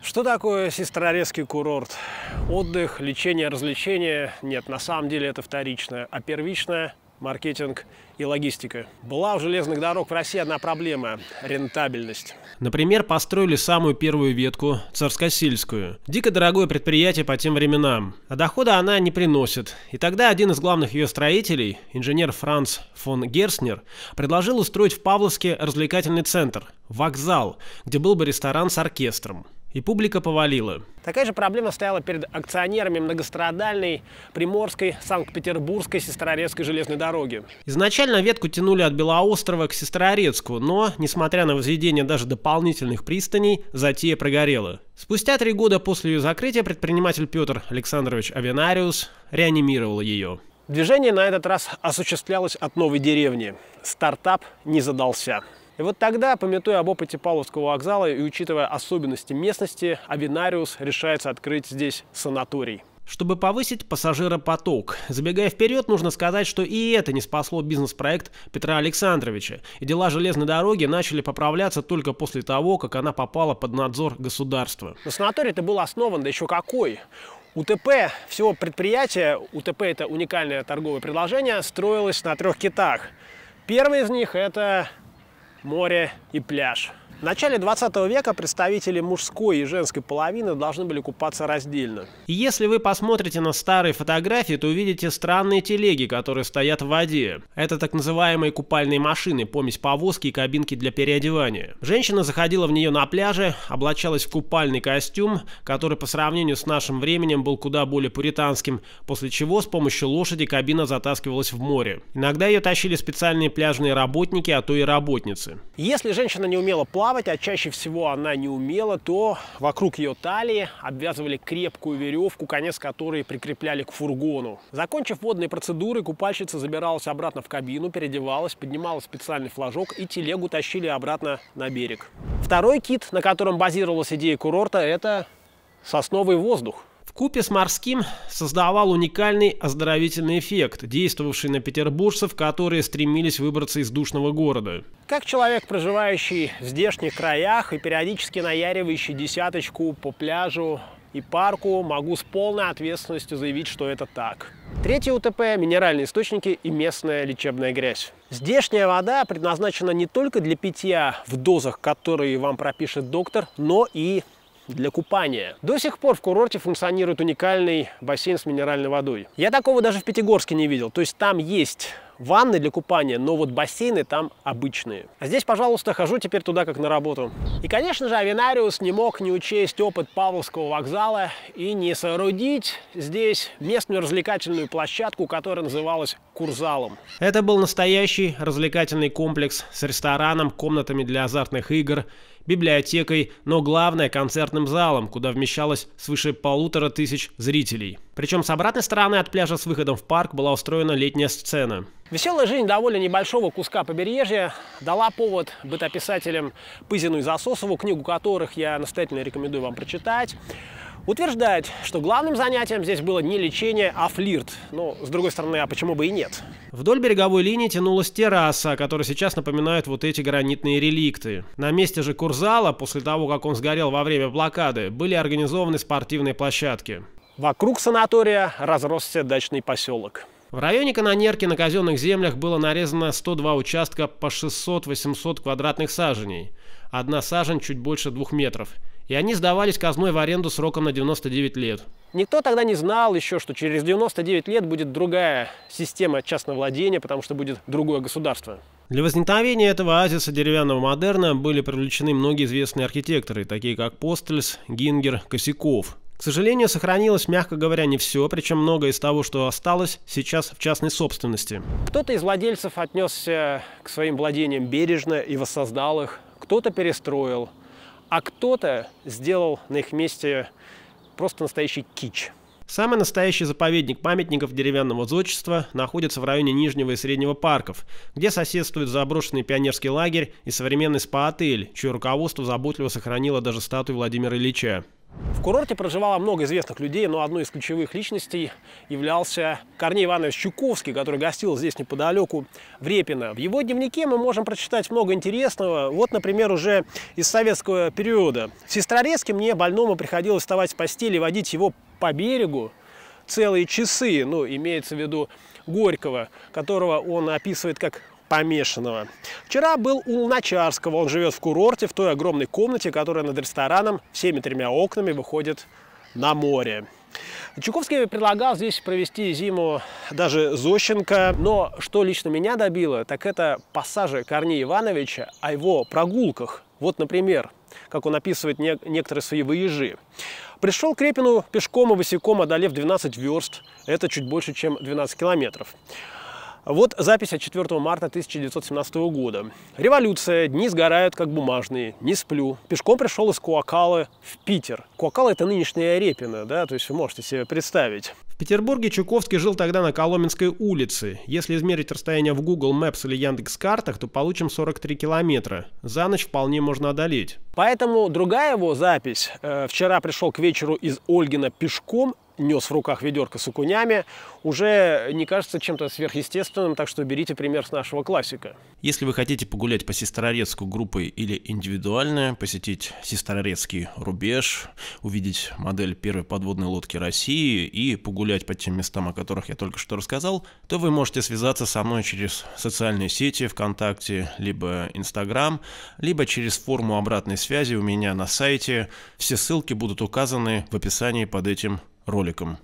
Что такое сестрорецкий курорт? Отдых, лечение, развлечение? Нет, на самом деле это вторичное. А первичное маркетинг и логистика. Была у железных дорог в России одна проблема – рентабельность. Например, построили самую первую ветку, Царскосельскую. Дико дорогое предприятие по тем временам, а дохода она не приносит. И тогда один из главных ее строителей, инженер Франц фон Герснер, предложил устроить в Павловске развлекательный центр – вокзал, где был бы ресторан с оркестром и публика повалила. Такая же проблема стояла перед акционерами многострадальной Приморской, Санкт-Петербургской, Сестрорецкой железной дороги. Изначально ветку тянули от Белоострова к Сестрорецку, но, несмотря на возведение даже дополнительных пристаней, затея прогорела. Спустя три года после ее закрытия предприниматель Петр Александрович Авенариус реанимировал ее. Движение на этот раз осуществлялось от новой деревни. Стартап не задался. И вот тогда, пометуя об опыте Павловского вокзала и учитывая особенности местности, Авинариус решается открыть здесь санаторий. Чтобы повысить пассажиропоток. Забегая вперед, нужно сказать, что и это не спасло бизнес-проект Петра Александровича. И дела железной дороги начали поправляться только после того, как она попала под надзор государства. Но санаторий-то был основан, да еще какой. УТП всего предприятия, УТП это уникальное торговое предложение, строилось на трех китах. Первый из них это море и пляж. В начале 20 века представители мужской и женской половины должны были купаться раздельно. Если вы посмотрите на старые фотографии, то увидите странные телеги, которые стоят в воде. Это так называемые купальные машины, помесь повозки и кабинки для переодевания. Женщина заходила в нее на пляже, облачалась в купальный костюм, который по сравнению с нашим временем был куда более пуританским, после чего с помощью лошади кабина затаскивалась в море. Иногда ее тащили специальные пляжные работники, а то и работницы. Если женщина не умела плавать, плавать, а чаще всего она не умела, то вокруг ее талии обвязывали крепкую веревку, конец которой прикрепляли к фургону. Закончив водные процедуры, купальщица забиралась обратно в кабину, переодевалась, поднимала специальный флажок и телегу тащили обратно на берег. Второй кит, на котором базировалась идея курорта, это сосновый воздух купе с морским создавал уникальный оздоровительный эффект, действовавший на петербуржцев, которые стремились выбраться из душного города. Как человек, проживающий в здешних краях и периодически наяривающий десяточку по пляжу и парку, могу с полной ответственностью заявить, что это так. Третье УТП – минеральные источники и местная лечебная грязь. Здешняя вода предназначена не только для питья в дозах, которые вам пропишет доктор, но и для купания. До сих пор в курорте функционирует уникальный бассейн с минеральной водой. Я такого даже в Пятигорске не видел. То есть там есть ванны для купания, но вот бассейны там обычные. А здесь, пожалуйста, хожу теперь туда, как на работу. И, конечно же, Авинариус не мог не учесть опыт Павловского вокзала и не соорудить здесь местную развлекательную площадку, которая называлась Курзалом. Это был настоящий развлекательный комплекс с рестораном, комнатами для азартных игр, библиотекой, но главное – концертным залом, куда вмещалось свыше полутора тысяч зрителей. Причем с обратной стороны от пляжа с выходом в парк была устроена летняя сцена. Веселая жизнь довольно небольшого куска побережья дала повод бытописателям Пызину и Засосову, книгу которых я настоятельно рекомендую вам прочитать утверждает, что главным занятием здесь было не лечение, а флирт. Но, с другой стороны, а почему бы и нет? Вдоль береговой линии тянулась терраса, которая сейчас напоминает вот эти гранитные реликты. На месте же Курзала, после того, как он сгорел во время блокады, были организованы спортивные площадки. Вокруг санатория разросся дачный поселок. В районе Канонерки на казенных землях было нарезано 102 участка по 600-800 квадратных саженей. Одна сажень чуть больше двух метров – и они сдавались казной в аренду сроком на 99 лет. Никто тогда не знал еще, что через 99 лет будет другая система частного владения, потому что будет другое государство. Для возникновения этого оазиса деревянного модерна были привлечены многие известные архитекторы, такие как Постельс, Гингер, Косяков. К сожалению, сохранилось, мягко говоря, не все, причем многое из того, что осталось, сейчас в частной собственности. Кто-то из владельцев отнесся к своим владениям бережно и воссоздал их, кто-то перестроил, а кто-то сделал на их месте просто настоящий кич. Самый настоящий заповедник памятников деревянного зодчества находится в районе Нижнего и Среднего парков, где соседствует заброшенный пионерский лагерь и современный спа-отель, чье руководство заботливо сохранило даже статую Владимира Ильича. В курорте проживало много известных людей, но одной из ключевых личностей являлся Корней Иванович Чуковский, который гостил здесь неподалеку в Репино. В его дневнике мы можем прочитать много интересного. Вот, например, уже из советского периода. В Сестрорецке мне больному приходилось вставать с постели и водить его по берегу целые часы, ну, имеется в виду Горького, которого он описывает как помешанного. Вчера был у Луначарского. Он живет в курорте, в той огромной комнате, которая над рестораном всеми тремя окнами выходит на море. Чуковский предлагал здесь провести зиму даже Зощенко, но что лично меня добило, так это пассажи Корнея Ивановича о его прогулках. Вот, например, как он описывает не некоторые свои выезжи. Пришел к Репину пешком и босиком, одолев 12 верст. Это чуть больше, чем 12 километров. Вот запись от 4 марта 1917 года. «Революция. Дни сгорают, как бумажные. Не сплю. Пешком пришел из Куакалы в Питер». Куакала – это нынешняя Репина, да, то есть вы можете себе представить. В Петербурге Чуковский жил тогда на Коломенской улице. Если измерить расстояние в Google Maps или Яндекс картах, то получим 43 километра. За ночь вполне можно одолеть. Поэтому другая его запись э, «Вчера пришел к вечеру из Ольгина пешком» нес в руках ведерко с окунями, уже не кажется чем-то сверхъестественным, так что берите пример с нашего классика. Если вы хотите погулять по Сестрорецку группой или индивидуально, посетить Сестрорецкий рубеж, увидеть модель первой подводной лодки России и погулять по тем местам, о которых я только что рассказал, то вы можете связаться со мной через социальные сети ВКонтакте, либо Инстаграм, либо через форму обратной связи у меня на сайте. Все ссылки будут указаны в описании под этим роликом.